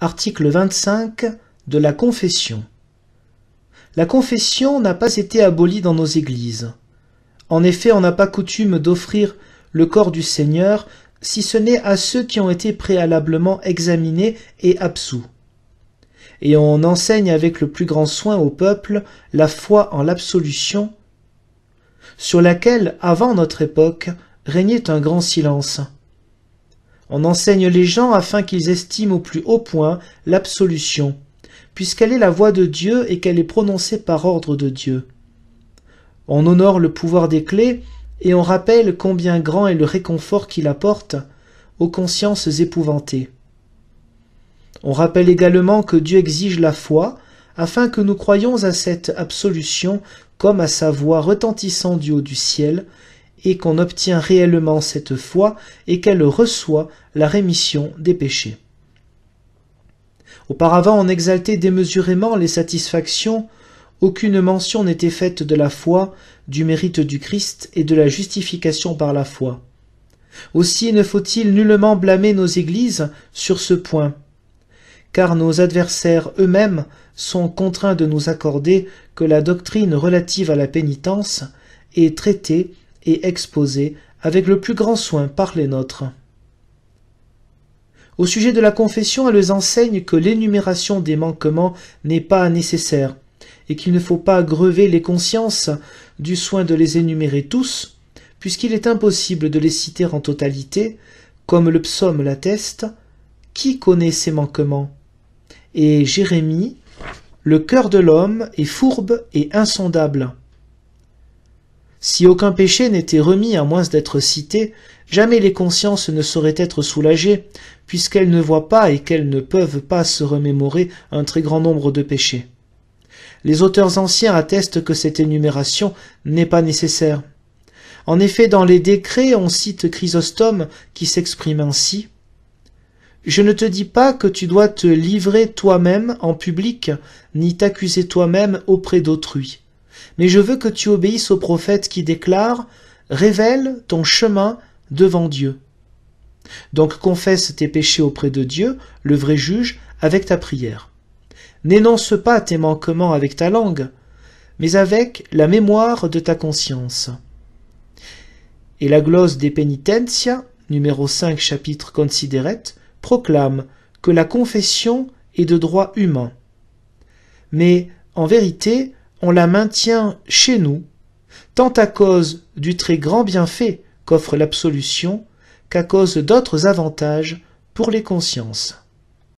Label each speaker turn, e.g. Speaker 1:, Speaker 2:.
Speaker 1: article 25 de la Confession. La confession n'a pas été abolie dans nos églises. En effet, on n'a pas coutume d'offrir le corps du Seigneur, si ce n'est à ceux qui ont été préalablement examinés et absous. Et on enseigne avec le plus grand soin au peuple la foi en l'absolution, sur laquelle, avant notre époque, régnait un grand silence. On enseigne les gens afin qu'ils estiment au plus haut point l'absolution, puisqu'elle est la voix de Dieu et qu'elle est prononcée par ordre de Dieu. On honore le pouvoir des clés et on rappelle combien grand est le réconfort qu'il apporte aux consciences épouvantées. On rappelle également que Dieu exige la foi afin que nous croyons à cette absolution comme à sa voix retentissant du haut du ciel et qu'on obtient réellement cette foi et qu'elle reçoit la rémission des péchés. Auparavant, on exaltait démesurément les satisfactions. Aucune mention n'était faite de la foi, du mérite du Christ et de la justification par la foi. Aussi ne faut-il nullement blâmer nos églises sur ce point, car nos adversaires eux-mêmes sont contraints de nous accorder que la doctrine relative à la pénitence est traitée et avec le plus grand soin par les nôtres. Au sujet de la confession, elle enseigne que l'énumération des manquements n'est pas nécessaire, et qu'il ne faut pas grever les consciences du soin de les énumérer tous, puisqu'il est impossible de les citer en totalité, comme le psaume l'atteste, qui connaît ses manquements Et Jérémie, le cœur de l'homme est fourbe et insondable. Si aucun péché n'était remis à moins d'être cité, jamais les consciences ne sauraient être soulagées, puisqu'elles ne voient pas et qu'elles ne peuvent pas se remémorer un très grand nombre de péchés. Les auteurs anciens attestent que cette énumération n'est pas nécessaire. En effet, dans les décrets, on cite Chrysostome qui s'exprime ainsi Je ne te dis pas que tu dois te livrer toi-même en public, ni t'accuser toi-même auprès d'autrui mais je veux que tu obéisses au prophète qui déclare Révèle ton chemin devant Dieu. Donc confesse tes péchés auprès de Dieu, le vrai juge, avec ta prière. N'énonce pas tes manquements avec ta langue, mais avec la mémoire de ta conscience. Et la glosse des Penitentia, numéro 5 chapitre proclame que la confession est de droit humain. Mais, en vérité, on la maintient chez nous, tant à cause du très grand bienfait qu'offre l'absolution qu'à cause d'autres avantages pour les consciences.